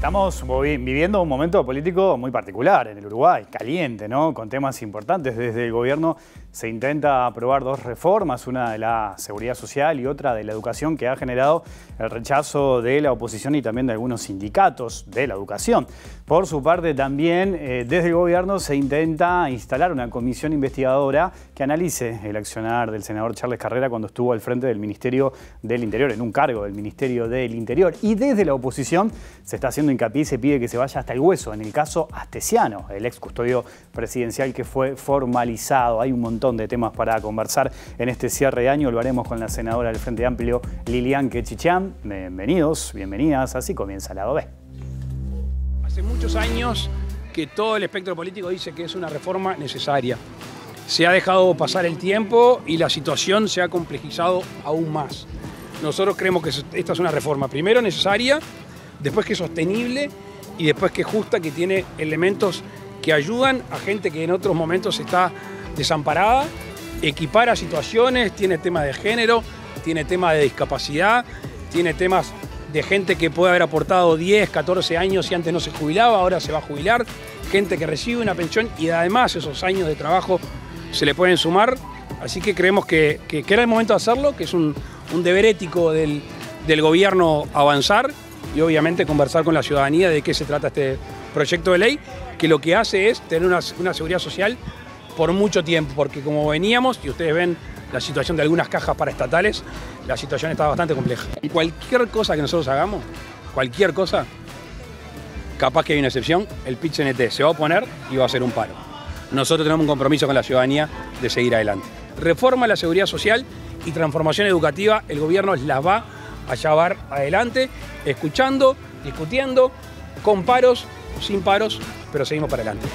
Estamos viviendo un momento político muy particular en el Uruguay, caliente, ¿no? Con temas importantes desde el gobierno se intenta aprobar dos reformas, una de la seguridad social y otra de la educación, que ha generado el rechazo de la oposición y también de algunos sindicatos de la educación. Por su parte, también eh, desde el gobierno se intenta instalar una comisión investigadora que analice el accionar del senador Charles Carrera cuando estuvo al frente del Ministerio del Interior, en un cargo del Ministerio del Interior. Y desde la oposición se está haciendo hincapié y se pide que se vaya hasta el hueso, en el caso Astesiano, el ex custodio presidencial que fue formalizado. Hay un montón de temas para conversar en este cierre de año. Lo haremos con la senadora del Frente Amplio, Lilian Quechichán. Bienvenidos, bienvenidas. Así comienza la B. Hace muchos años que todo el espectro político dice que es una reforma necesaria. Se ha dejado pasar el tiempo y la situación se ha complejizado aún más. Nosotros creemos que esta es una reforma primero necesaria, después que sostenible y después que justa, que tiene elementos que ayudan a gente que en otros momentos está desamparada, equipara situaciones, tiene temas de género, tiene temas de discapacidad, tiene temas de gente que puede haber aportado 10, 14 años y antes no se jubilaba, ahora se va a jubilar, gente que recibe una pensión y además esos años de trabajo se le pueden sumar. Así que creemos que, era el momento de hacerlo, que es un, deber ético del, gobierno avanzar y obviamente conversar con la ciudadanía de qué se trata este proyecto de ley, que lo que hace es tener una, una seguridad social por mucho tiempo, porque como veníamos, y ustedes ven la situación de algunas cajas para estatales, la situación está bastante compleja. cualquier cosa que nosotros hagamos, cualquier cosa, capaz que hay una excepción, el pitch NT e se va a poner y va a ser un paro. Nosotros tenemos un compromiso con la ciudadanía de seguir adelante. Reforma la seguridad social y transformación educativa, el gobierno las va a llevar adelante, escuchando, discutiendo, con paros, sin paros, pero seguimos para adelante.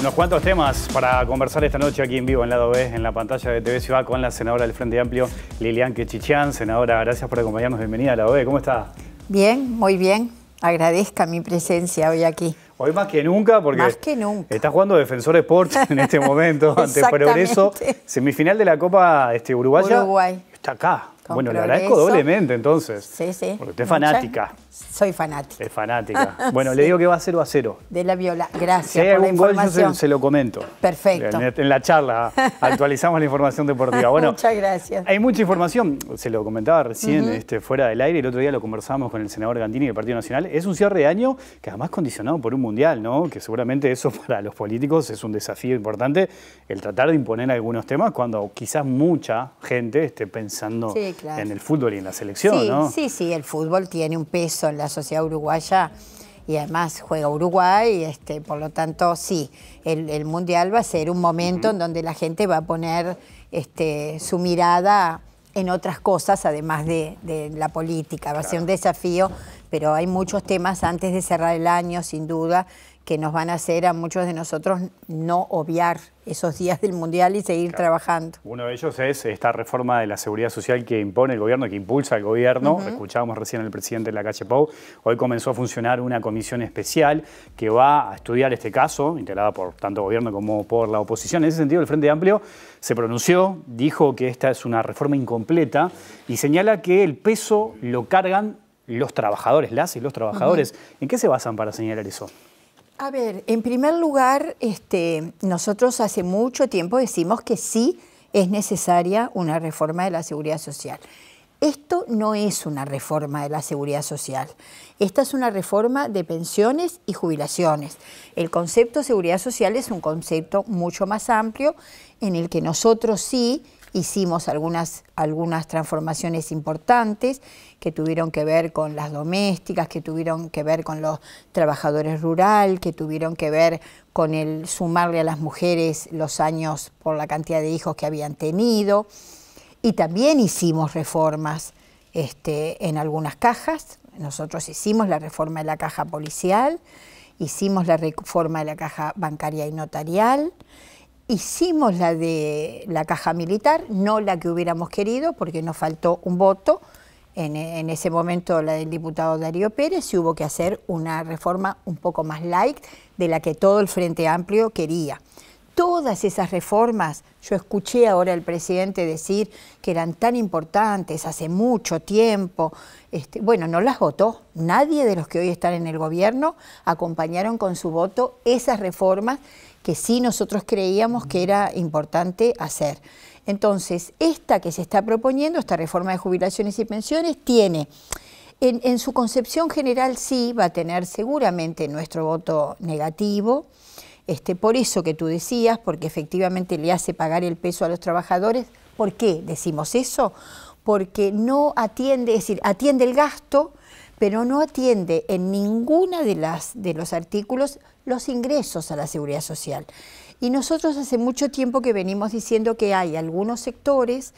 Unos cuantos temas para conversar esta noche aquí en vivo en lado B, en la pantalla de TV Ciudad con la senadora del Frente Amplio, Lilian Quechichán. Senadora, gracias por acompañarnos. Bienvenida a lado B. ¿Cómo está? Bien, muy bien. Agradezca mi presencia hoy aquí. Hoy más que nunca, porque que nunca. está jugando Defensor Sport en este momento ante Progreso. Semifinal de la Copa este, Uruguaya. Uruguay. Está acá bueno, le agradezco doblemente entonces. Sí, sí. Porque usted es fanática. Soy fanática. Es fanática. Bueno, le digo que va a 0 a 0. De la viola. Gracias. Si se, lo comento. Perfecto. En, la charla actualizamos la información deportiva. Bueno, Muchas gracias. Hay mucha información. Se lo comentaba recién este, fuera del aire. El otro día lo conversamos con el senador Gandini del Partido Nacional. Es un cierre de año que además condicionado por un mundial, ¿no? Que seguramente eso para los políticos es un desafío importante, el tratar de imponer algunos temas cuando quizás mucha gente esté pensando. Sí, en el fútbol y en la selección, sí, ¿no? Sí, sí, el fútbol tiene un peso en la sociedad uruguaya y además juega Uruguay, este, por lo tanto, sí, el, Mundial va a ser un momento en donde la gente va a poner este, su mirada en otras cosas, además de, la política. Va a ser un desafío, pero hay muchos temas antes de cerrar el año, sin duda, que nos van a hacer a muchos de nosotros no obviar esos días del Mundial y seguir trabajando. Uno de ellos es esta reforma de la seguridad social que impone el gobierno, que impulsa el gobierno. Escuchábamos recién al presidente de la calle Pau. Hoy comenzó a funcionar una comisión especial que va a estudiar este caso, integrada por tanto gobierno como por la oposición. En ese sentido, el Frente Amplio se pronunció, dijo que esta es una reforma incompleta y señala que el peso lo cargan los trabajadores, las y los trabajadores. ¿En qué se basan para señalar eso? A ver, en primer lugar, este, nosotros hace mucho tiempo decimos que sí es necesaria una reforma de la seguridad social. Esto no es una reforma de la seguridad social. Esta es una reforma de pensiones y jubilaciones. El concepto de seguridad social es un concepto mucho más amplio en el que nosotros sí hicimos algunas, algunas transformaciones importantes que tuvieron que ver con las domésticas, que tuvieron que ver con los trabajadores rurales, que tuvieron que ver con el sumarle a las mujeres los años por la cantidad de hijos que habían tenido. Y también hicimos reformas este, en algunas cajas. Nosotros hicimos la reforma de la caja policial, hicimos la reforma de la caja bancaria y notarial. Hicimos la de la caja militar, no la que hubiéramos querido, porque nos faltó un voto, en, ese momento la del diputado Darío Pérez, y hubo que hacer una reforma un poco más light de la que todo el Frente Amplio quería todas esas reformas, yo escuché ahora al presidente decir que eran tan importantes hace mucho tiempo, este, bueno, no las votó. Nadie de los que hoy están en el gobierno acompañaron con su voto esas reformas que sí nosotros creíamos que era importante hacer. Entonces, esta que se está proponiendo, esta reforma de jubilaciones y pensiones, tiene... en su concepción general sí va a tener seguramente nuestro voto negativo, este, por eso que tú decías, porque efectivamente le hace pagar el peso a los trabajadores. ¿Por qué decimos eso? Porque no atiende, es decir, atiende el gasto, pero no atiende en ninguna de las de los artículos los ingresos a la seguridad social. Y nosotros hace mucho tiempo que venimos diciendo que hay algunos sectores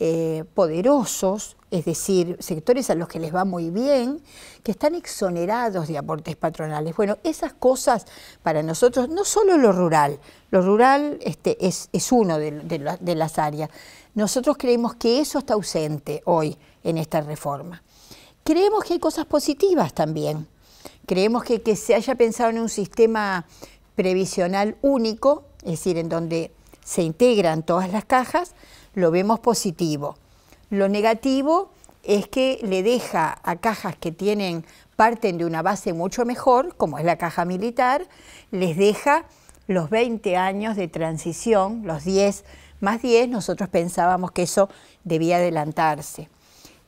eh, poderosos es decir, sectores a los que les va muy bien, que están exonerados de aportes patronales. Bueno, esas cosas para nosotros, no solo lo rural, lo rural este, es, uno de, las áreas, nosotros creemos que eso está ausente hoy en esta reforma. Creemos que hay cosas positivas también. Creemos que, que se haya pensado en un sistema previsional único, es decir, en donde se integran todas las cajas, lo vemos positivo. Lo negativo es que le deja a cajas que tienen parten de una base mucho mejor, como es la caja militar, les deja los 20 años de transición, los 10 más 10, nosotros pensábamos que eso debía adelantarse.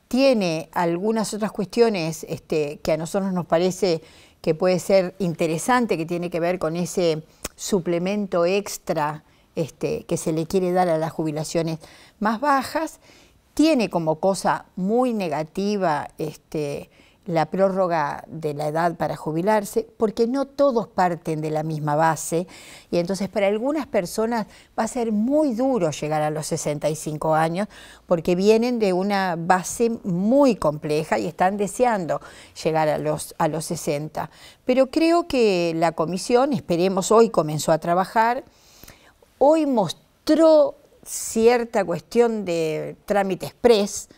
Tiene algunas otras cuestiones este, que a nosotros nos parece que puede ser interesante, que tiene que ver con ese suplemento extra este, que se le quiere dar a las jubilaciones más bajas tiene como cosa muy negativa este, la prórroga de la edad para jubilarse, porque no todos parten de la misma base y entonces para algunas personas va a ser muy duro llegar a los 65 años porque vienen de una base muy compleja y están deseando llegar a los, a los 60. Pero creo que la comisión, esperemos, hoy comenzó a trabajar, hoy mostró cierta cuestión de trámite express,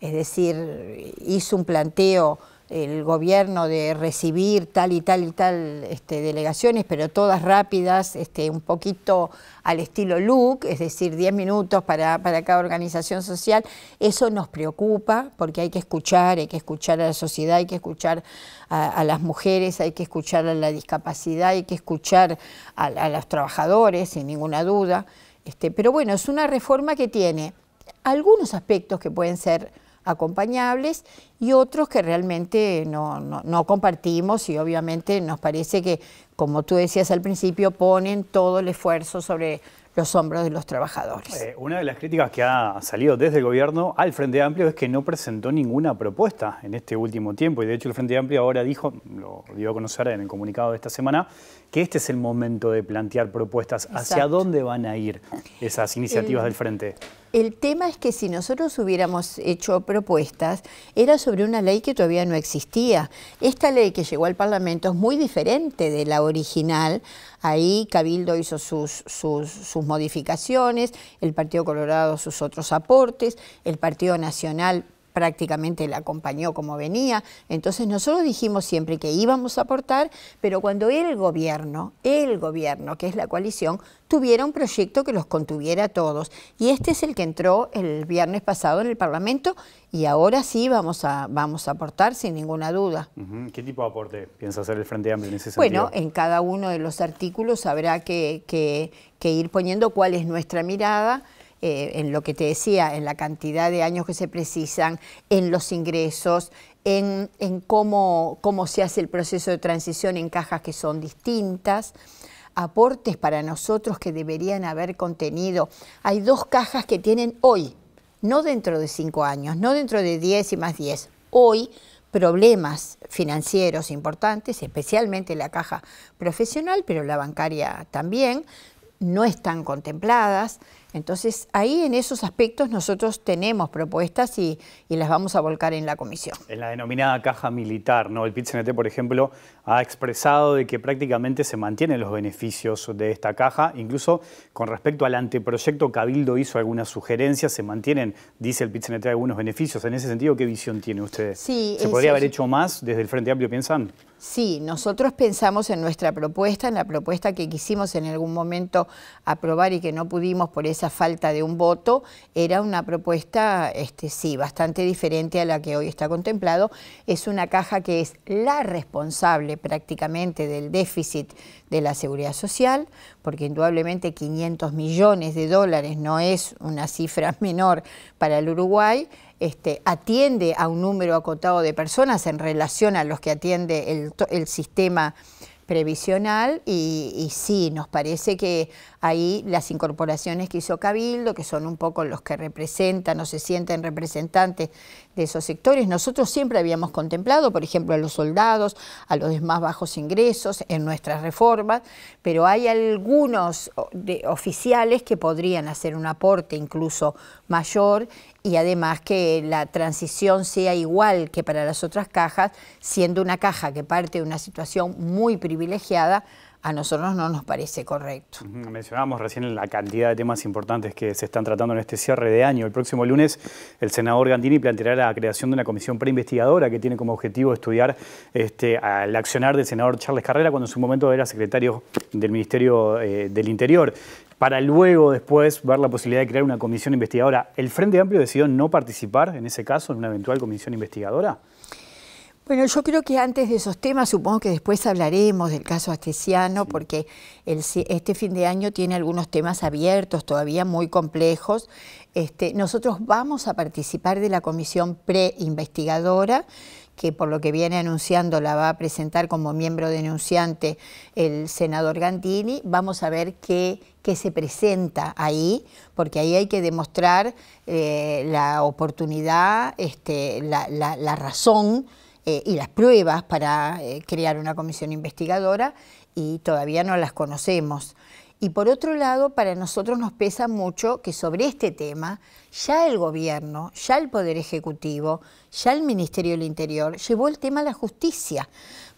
es decir, hizo un planteo el gobierno de recibir tal y tal y tal este, delegaciones, pero todas rápidas, este, un poquito al estilo look, es decir, 10 minutos para, cada organización social. Eso nos preocupa porque hay que escuchar, hay que escuchar a la sociedad, hay que escuchar a, las mujeres, hay que escuchar a la discapacidad, hay que escuchar a los trabajadores, sin ninguna duda. Este, pero bueno, es una reforma que tiene algunos aspectos que pueden ser acompañables y otros que realmente no, no, compartimos y obviamente nos parece que, como tú decías al principio, ponen todo el esfuerzo sobre los hombros de los trabajadores. Eh, una de las críticas que ha salido desde el gobierno al Frente Amplio es que no presentó ninguna propuesta en este último tiempo y de hecho el Frente Amplio ahora dijo, lo dio a conocer en el comunicado de esta semana, que este es el momento de plantear propuestas. ¿Hacia dónde van a ir esas iniciativas eh, del Frente? el tema es que si nosotros hubiéramos hecho propuestas, era sobre una ley que todavía no existía. Esta ley que llegó al Parlamento es muy diferente de la original. Ahí Cabildo hizo sus, sus, modificaciones, el Partido Colorado sus otros aportes, el Partido Nacional prácticamente la acompañó como venía. Entonces nosotros dijimos siempre que íbamos a aportar, pero cuando el gobierno, el gobierno, que es la coalición, tuviera un proyecto que los contuviera a todos. Y este es el que entró el viernes pasado en el Parlamento y ahora sí vamos a, vamos a aportar sin ninguna duda. ¿Qué tipo de aporte piensa hacer el Frente Amplio en ese sentido? Bueno, en cada uno de los artículos habrá que ir poniendo cuál es nuestra mirada eh, en lo que te decía, en la cantidad de años que se precisan, en los ingresos, en, en cómo, cómo se hace el proceso de transición en cajas que son distintas aportes para nosotros que deberían haber contenido. Hay dos cajas que tienen hoy, no dentro de cinco años, no dentro de diez y más diez, hoy problemas financieros importantes, especialmente la caja profesional, pero la bancaria también, no están contempladas. Entonces, ahí en esos aspectos nosotros tenemos propuestas y, las vamos a volcar en la comisión. En la denominada caja militar, ¿no? El pit por ejemplo, ha expresado de que prácticamente se mantienen los beneficios de esta caja. Incluso con respecto al anteproyecto, Cabildo hizo algunas sugerencias, se mantienen, dice el pit algunos beneficios. En ese sentido, ¿qué visión tiene usted? ¿Se podría haber hecho más desde el Frente Amplio, piensan? Sí, nosotros pensamos en nuestra propuesta, en la propuesta que quisimos en algún momento aprobar y que no pudimos por esa falta de un voto, era una propuesta, este, sí, bastante diferente a la que hoy está contemplado. Es una caja que es la responsable prácticamente del déficit de la seguridad social, porque indudablemente 500 millones de dólares no es una cifra menor para el Uruguay, este, atiende a un número acotado de personas en relación a los que atiende el, sistema previsional y, sí, nos parece que ahí las incorporaciones que hizo Cabildo, que son un poco los que representan o se sienten representantes de esos sectores, nosotros siempre habíamos contemplado, por ejemplo, a los soldados, a los de más bajos ingresos en nuestras reformas, pero hay algunos oficiales que podrían hacer un aporte incluso mayor y además que la transición sea igual que para las otras cajas, siendo una caja que parte de una situación muy privilegiada, a nosotros no nos parece correcto. Mencionábamos recién la cantidad de temas importantes que se están tratando en este cierre de año. El próximo lunes el senador Gandini planteará la creación de una comisión preinvestigadora que tiene como objetivo estudiar este, al accionar del senador Charles Carrera cuando en su momento era secretario del Ministerio eh, del Interior para luego después ver la posibilidad de crear una comisión investigadora. ¿El Frente Amplio decidió no participar en ese caso en una eventual comisión investigadora? Bueno, yo creo que antes de esos temas, supongo que después hablaremos del caso Astesiano, porque este fin de año tiene algunos temas abiertos, todavía muy complejos. Este, nosotros vamos a participar de la comisión pre-investigadora, que por lo que viene anunciando la va a presentar como miembro denunciante el senador Gandini, vamos a ver qué, se presenta ahí, porque ahí hay que demostrar eh, la oportunidad, este, la, razón eh, y las pruebas para eh, crear una comisión investigadora y todavía no las conocemos. Y por otro lado, para nosotros nos pesa mucho que sobre este tema ya el gobierno, ya el Poder Ejecutivo, ya el Ministerio del Interior llevó el tema a la justicia.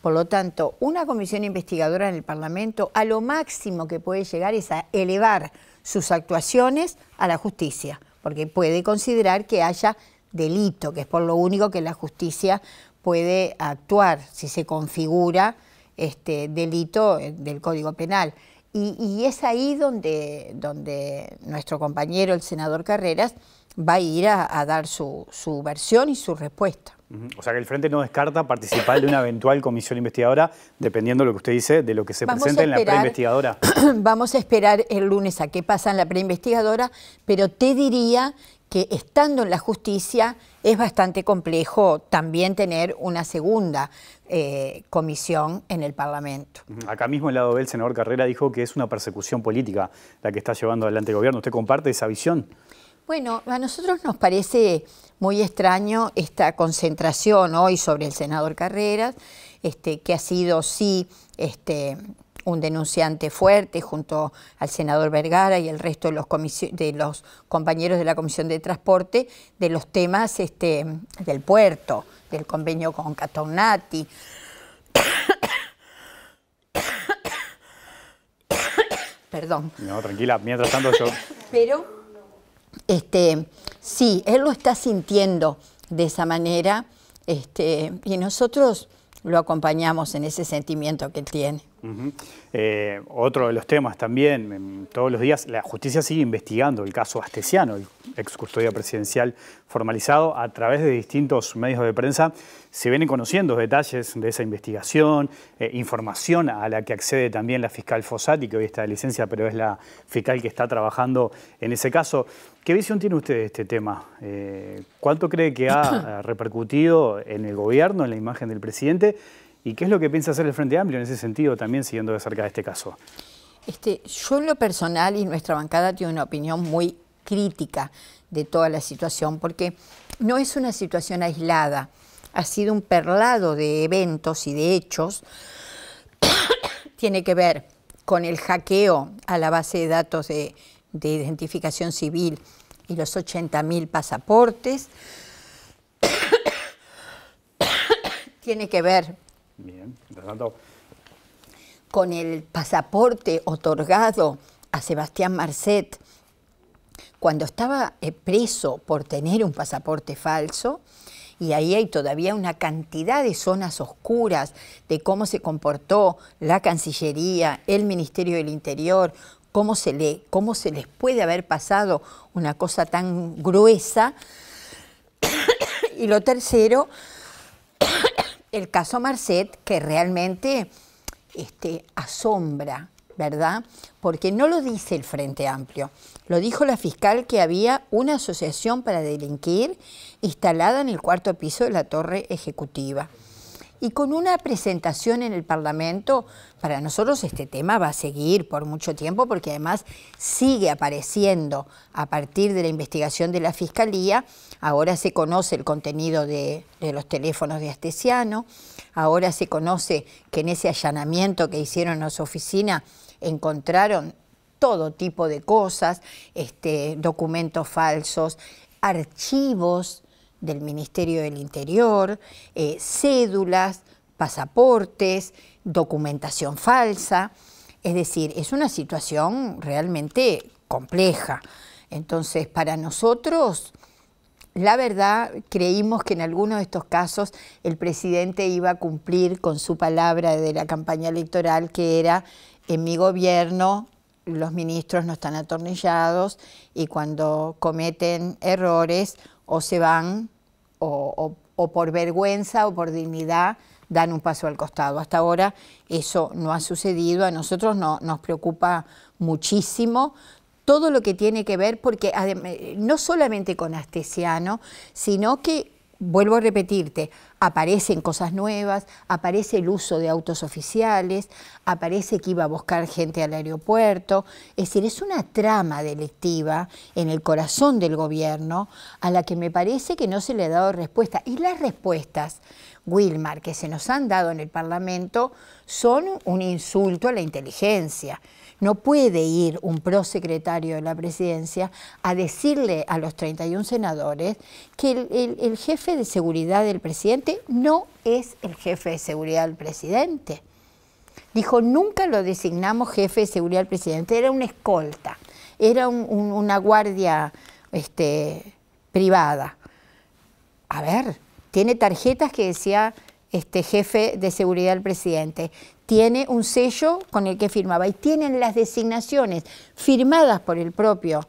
Por lo tanto, una comisión investigadora en el Parlamento a lo máximo que puede llegar es a elevar sus actuaciones a la justicia, porque puede considerar que haya delito, que es por lo único que la justicia puede actuar si se configura este delito eh, del Código Penal. Y, es ahí donde, donde nuestro compañero, el senador Carreras, va a ir a, dar su, versión y su respuesta. O sea que el Frente no descarta participar de una eventual comisión investigadora, dependiendo de lo que usted dice, de lo que se presenta en la preinvestigadora. vamos a esperar el lunes a qué pasa en la preinvestigadora, pero te diría que estando en la justicia es bastante complejo también tener una segunda eh, comisión en el Parlamento. Acá mismo, el lado del senador Carrera dijo que es una persecución política la que está llevando adelante el gobierno. ¿Usted comparte esa visión? Bueno, a nosotros nos parece muy extraño esta concentración hoy sobre el senador Carreras, este, que ha sido, sí, este, un denunciante fuerte junto al senador Vergara y el resto de los, compañeros de la Comisión de Transporte de los temas este, del puerto, del convenio con Catonati. Perdón. No, tranquila, mientras tanto yo. Pero, este, sí, él lo está sintiendo de esa manera este, y nosotros lo acompañamos en ese sentimiento que él tiene. Eh, otro de los temas también, todos los días la justicia sigue investigando el caso Astesiano, el ex custodia presidencial formalizado, a través de distintos medios de prensa se vienen conociendo detalles de esa investigación, eh, información a la que accede también la fiscal Fossati, que hoy está de licencia, pero es la fiscal que está trabajando en ese caso. ¿Qué visión tiene usted de este tema? Eh, ¿Cuánto cree que ha repercutido en el gobierno, en la imagen del presidente? ¿Y qué es lo que piensa hacer el Frente Amplio en ese sentido, también siguiendo de cerca este caso? Este, yo en lo personal y nuestra bancada tiene una opinión muy crítica de toda la situación, porque no es una situación aislada, ha sido un perlado de eventos y de hechos, tiene que ver con el hackeo a la base de datos de, de identificación civil y los 80.000 pasaportes, tiene que ver Bien, Con el pasaporte otorgado a Sebastián Marcet, cuando estaba eh, preso por tener un pasaporte falso, y ahí hay todavía una cantidad de zonas oscuras de cómo se comportó la Cancillería, el Ministerio del Interior, cómo se, le, cómo se les puede haber pasado una cosa tan gruesa. y lo tercero, el caso Marcet, que realmente este, asombra, ¿verdad? Porque no lo dice el Frente Amplio, lo dijo la fiscal que había una asociación para delinquir instalada en el cuarto piso de la torre ejecutiva y con una presentación en el Parlamento. Para nosotros este tema va a seguir por mucho tiempo porque además sigue apareciendo a partir de la investigación de la Fiscalía. Ahora se conoce el contenido de, los teléfonos de Astesiano, ahora se conoce que en ese allanamiento que hicieron en su oficina encontraron todo tipo de cosas, este, documentos falsos, archivos del Ministerio del Interior, eh, cédulas, pasaportes, documentación falsa. Es decir, es una situación realmente compleja. Entonces, para nosotros, la verdad, creímos que en alguno de estos casos el presidente iba a cumplir con su palabra de la campaña electoral, que era, en mi gobierno los ministros no están atornillados y cuando cometen errores o se van o, por vergüenza o por dignidad dan un paso al costado. Hasta ahora eso no ha sucedido, a nosotros no, nos preocupa muchísimo todo lo que tiene que ver, porque no solamente con Astesiano, sino que vuelvo a repetirte, aparecen cosas nuevas, aparece el uso de autos oficiales, aparece que iba a buscar gente al aeropuerto, es decir, es una trama delictiva en el corazón del gobierno a la que me parece que no se le ha dado respuesta. Y las respuestas, Wilmar, que se nos han dado en el Parlamento son un insulto a la inteligencia. No puede ir un prosecretario de la presidencia a decirle a los 31 senadores que el, jefe de seguridad del presidente no es el jefe de seguridad del presidente. Dijo, nunca lo designamos jefe de seguridad del presidente, era una escolta, era una guardia este, privada. A ver, tiene tarjetas que decía este, jefe de seguridad del presidente. Tiene un sello con el que firmaba y tienen las designaciones firmadas por el propio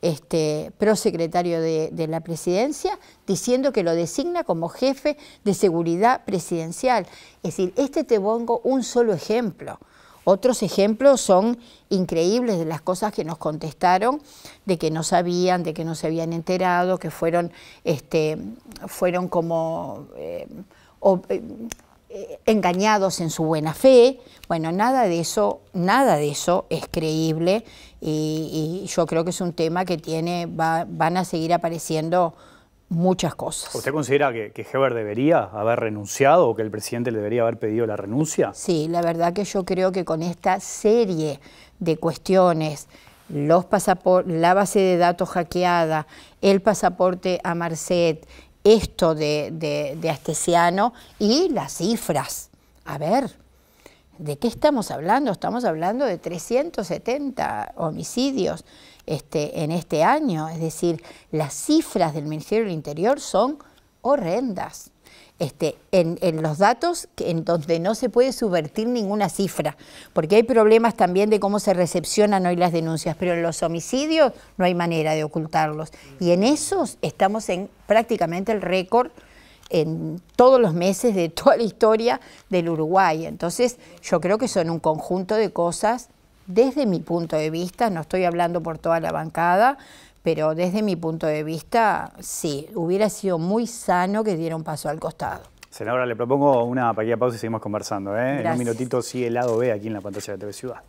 este, prosecretario de, la presidencia, diciendo que lo designa como jefe de seguridad presidencial. Es decir, este te pongo un solo ejemplo. Otros ejemplos son increíbles de las cosas que nos contestaron, de que no sabían, de que no se habían enterado, que fueron, este, fueron como... Eh, o, eh, engañados en su buena fe. Bueno, nada de eso, nada de eso es creíble y, yo creo que es un tema que tiene, van a seguir apareciendo muchas cosas. ¿Usted considera que, Heber debería haber renunciado o que el presidente le debería haber pedido la renuncia? Sí, la verdad que yo creo que con esta serie de cuestiones, los la base de datos hackeada, el pasaporte a Marcet, esto de, Astesiano y las cifras. A ver, ¿de qué estamos hablando? Estamos hablando de 370 homicidios este, en este año. Es decir, las cifras del Ministerio del Interior son horrendas. Este, en, en, los datos en donde no se puede subvertir ninguna cifra, porque hay problemas también de cómo se recepcionan hoy las denuncias, pero en los homicidios no hay manera de ocultarlos. Y en esos estamos en prácticamente el récord en todos los meses de toda la historia del Uruguay. Entonces yo creo que son un conjunto de cosas, desde mi punto de vista, no estoy hablando por toda la bancada, pero desde mi punto de vista, sí, hubiera sido muy sano que diera un paso al costado. Senadora, le propongo una pequeña pausa y seguimos conversando. ¿eh? En un minutito sigue el lado B aquí en la pantalla de TV Ciudad.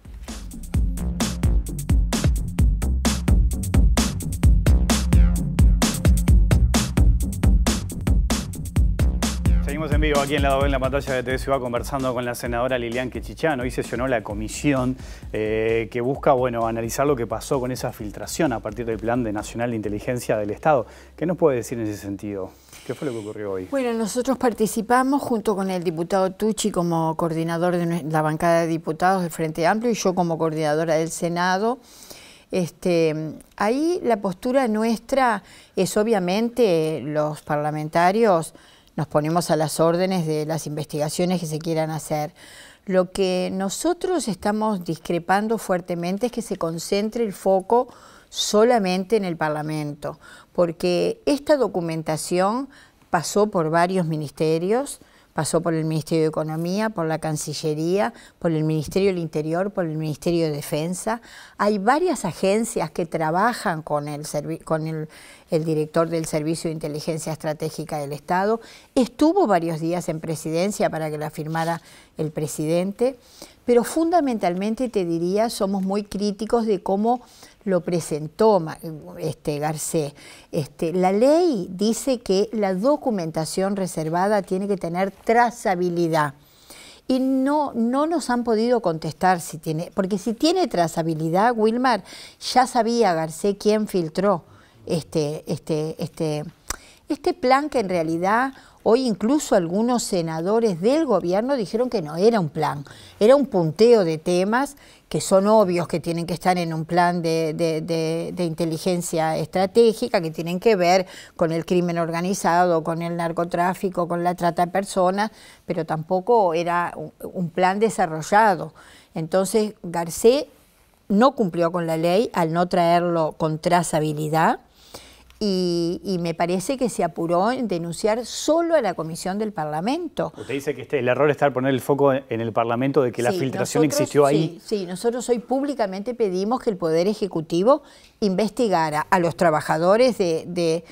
vivo aquí en la en la pantalla de TV va conversando con la senadora Lilian Quechichano y sesionó la comisión eh, que busca bueno, analizar lo que pasó con esa filtración a partir del Plan de Nacional de Inteligencia del Estado. ¿Qué nos puede decir en ese sentido? ¿Qué fue lo que ocurrió hoy? Bueno, nosotros participamos junto con el diputado Tucci como coordinador de la bancada de diputados del Frente Amplio y yo como coordinadora del Senado. Este, ahí la postura nuestra es obviamente los parlamentarios nos ponemos a las órdenes de las investigaciones que se quieran hacer. Lo que nosotros estamos discrepando fuertemente es que se concentre el foco solamente en el Parlamento, porque esta documentación pasó por varios ministerios, pasó por el Ministerio de Economía, por la Cancillería, por el Ministerio del Interior, por el Ministerio de Defensa. Hay varias agencias que trabajan con el, director del Servicio de Inteligencia Estratégica del Estado. Estuvo varios días en presidencia para que la firmara el presidente pero fundamentalmente te diría, somos muy críticos de cómo lo presentó este, Garcés. Este, la ley dice que la documentación reservada tiene que tener trazabilidad. Y no, nos han podido contestar si tiene, porque si tiene trazabilidad, Wilmar, ya sabía Garcés quién filtró este, este, este, este plan que en realidad Hoy incluso algunos senadores del gobierno dijeron que no era un plan, era un punteo de temas que son obvios, que tienen que estar en un plan de, inteligencia estratégica, que tienen que ver con el crimen organizado, con el narcotráfico, con la trata de personas, pero tampoco era un plan desarrollado. Entonces, Garcés no cumplió con la ley al no traerlo con trazabilidad y, me parece que se apuró en denunciar solo a la Comisión del Parlamento. Usted dice que este, el error está poner el foco en el Parlamento de que la filtración existió ahí. Sí, nosotros hoy públicamente pedimos que el Poder Ejecutivo investigara a los trabajadores de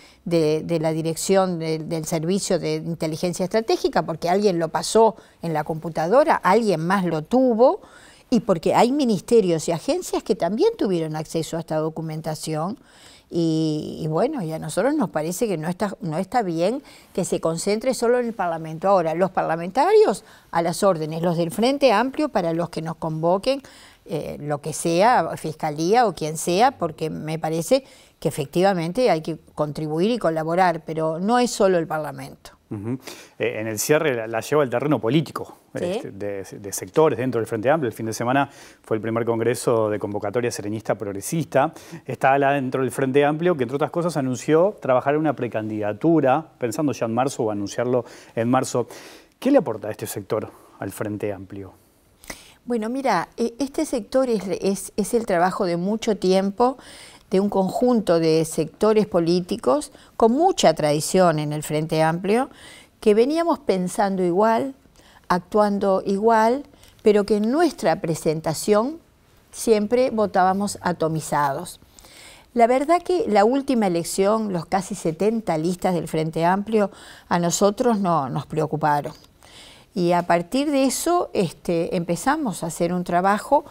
la dirección del Servicio de Inteligencia Estratégica, porque alguien lo pasó en la computadora, alguien más lo tuvo, y porque hay ministerios y agencias que también tuvieron acceso a esta documentación y, bueno, y a nosotros nos parece que no está, no está bien que se concentre solo en el Parlamento. Ahora, los parlamentarios a las órdenes, los del Frente Amplio para los que nos convoquen, eh, lo que sea, fiscalía o quien sea, porque me parece que efectivamente hay que contribuir y colaborar, pero no es solo el Parlamento. Eh, en el cierre la, lleva el terreno político este, de, sectores dentro del Frente Amplio. El fin de semana fue el primer congreso de convocatoria serenista progresista. Está la dentro del Frente Amplio que, entre otras cosas, anunció trabajar en una precandidatura, pensando ya en marzo o anunciarlo en marzo. ¿Qué le aporta este sector al Frente Amplio? Bueno, mira, e, este sector es el trabajo de mucho tiempo de un conjunto de sectores políticos con mucha tradición en el Frente Amplio, que veníamos pensando igual, actuando igual, pero que en nuestra presentación siempre votábamos atomizados. La verdad que la última elección, los casi 70 listas del Frente Amplio, a nosotros no nos preocuparon. Y a partir de eso este, empezamos a hacer un trabajo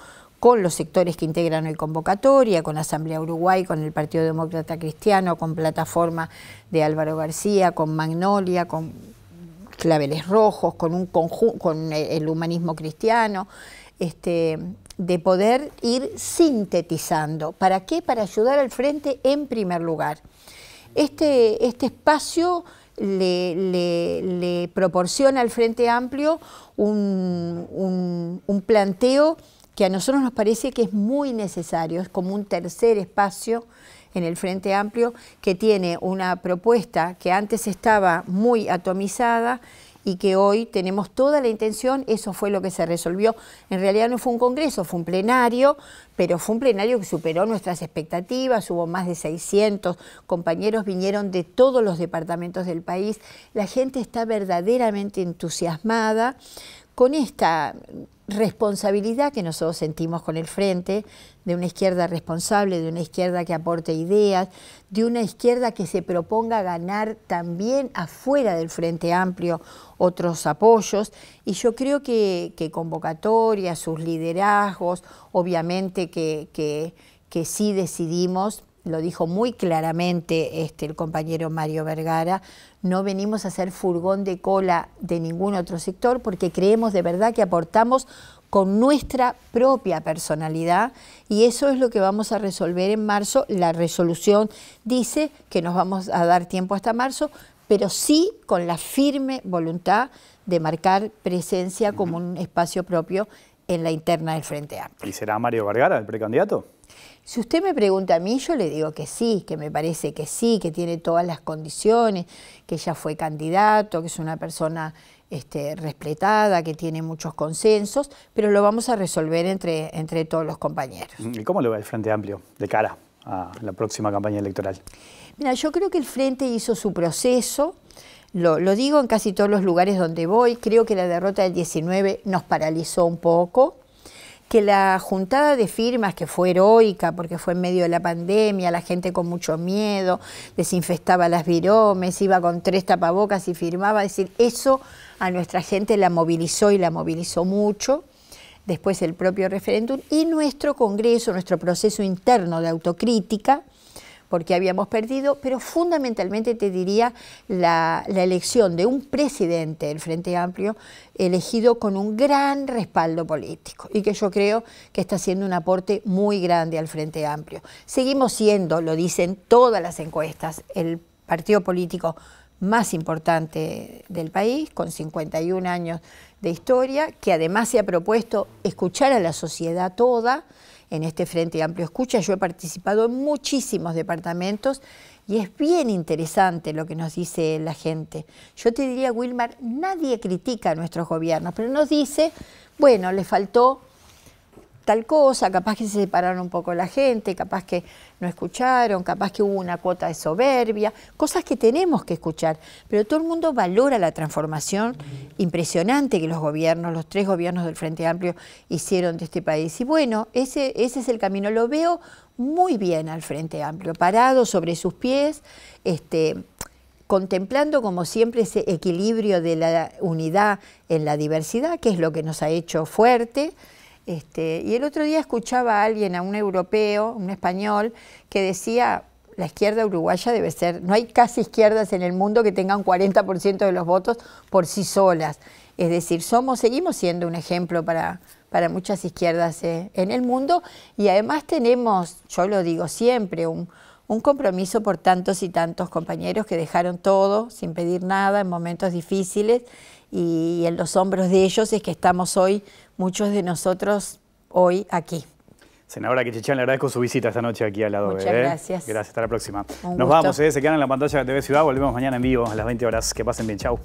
con los sectores que integran hoy convocatoria, con Asamblea Uruguay, con el Partido Demócrata Cristiano, con Plataforma de Álvaro García, con Magnolia, con Claveles Rojos, con, un con eh, el humanismo cristiano, este, de poder ir sintetizando. ¿Para qué? Para ayudar al frente en primer lugar. Este, este espacio le, proporciona al Frente Amplio un, un planteo que a nosotros nos parece que es muy necesario, es como un tercer espacio en el Frente Amplio que tiene una propuesta que antes estaba muy atomizada y que hoy tenemos toda la intención, eso fue lo que se resolvió. En realidad no fue un congreso, fue un plenario, pero fue un plenario que superó nuestras expectativas, hubo más de 600 compañeros, vinieron de todos los departamentos del país, la gente está verdaderamente entusiasmada con esta responsabilidad que nosotros sentimos con el frente, de una izquierda responsable, de una izquierda que aporte ideas, de una izquierda que se proponga ganar también afuera del Frente Amplio otros apoyos. Y yo creo que, convocatorias, sus liderazgos, obviamente que, que, que sí decidimos lo dijo muy claramente este, el compañero Mario Vergara, no venimos a ser furgón de cola de ningún otro sector porque creemos de verdad que aportamos con nuestra propia personalidad y eso es lo que vamos a resolver en marzo. La resolución dice que nos vamos a dar tiempo hasta marzo, pero sí con la firme voluntad de marcar presencia como un espacio propio en la interna del Frente A. ¿Y será Mario Vergara el precandidato? Si usted me pregunta a mí, yo le digo que sí, que me parece que sí, que tiene todas las condiciones, que ella fue candidato, que es una persona este, respetada, que tiene muchos consensos, pero lo vamos a resolver entre, entre todos los compañeros. ¿Y cómo lo ve el Frente Amplio de cara a la próxima campaña electoral? Mira, yo creo que el Frente hizo su proceso, lo, lo digo en casi todos los lugares donde voy, creo que la derrota del 19 nos paralizó un poco, que la juntada de firmas, que fue heroica porque fue en medio de la pandemia, la gente con mucho miedo, desinfestaba las viromes, iba con tres tapabocas y firmaba, es decir, eso a nuestra gente la movilizó y la movilizó mucho, después el propio referéndum, y nuestro Congreso, nuestro proceso interno de autocrítica, porque habíamos perdido, pero fundamentalmente te diría la, la elección de un presidente del Frente Amplio elegido con un gran respaldo político y que yo creo que está haciendo un aporte muy grande al Frente Amplio. Seguimos siendo, lo dicen todas las encuestas, el partido político más importante del país, con 51 años de historia, que además se ha propuesto escuchar a la sociedad toda, en este Frente Amplio Escucha. Yo he participado en muchísimos departamentos y es bien interesante lo que nos dice la gente. Yo te diría, Wilmar, nadie critica a nuestros gobiernos, pero nos dice, bueno, le faltó tal cosa, capaz que se separaron un poco la gente, capaz que no escucharon, capaz que hubo una cuota de soberbia, cosas que tenemos que escuchar. Pero todo el mundo valora la transformación impresionante que los gobiernos, los tres gobiernos del Frente Amplio hicieron de este país. Y bueno, ese, es el camino. Lo veo muy bien al Frente Amplio, parado sobre sus pies, este, contemplando como siempre ese equilibrio de la unidad en la diversidad, que es lo que nos ha hecho fuerte. Este, y el otro día escuchaba a alguien, a un europeo, un español, que decía, la izquierda uruguaya debe ser, no hay casi izquierdas en el mundo que tengan 40% de los votos por sí solas. Es decir, somos, seguimos siendo un ejemplo para, muchas izquierdas eh, en el mundo y además tenemos, yo lo digo siempre, un, un compromiso por tantos y tantos compañeros que dejaron todo sin pedir nada en momentos difíciles y en los hombros de ellos es que estamos hoy, muchos de nosotros hoy aquí. Senadora Quichichán, le agradezco su visita esta noche aquí al lado Muchas ¿eh? gracias. Gracias, hasta la próxima. Nos vamos, eh, se quedan en la pantalla de TV Ciudad, volvemos mañana en vivo a las 20 horas. Que pasen bien, chau.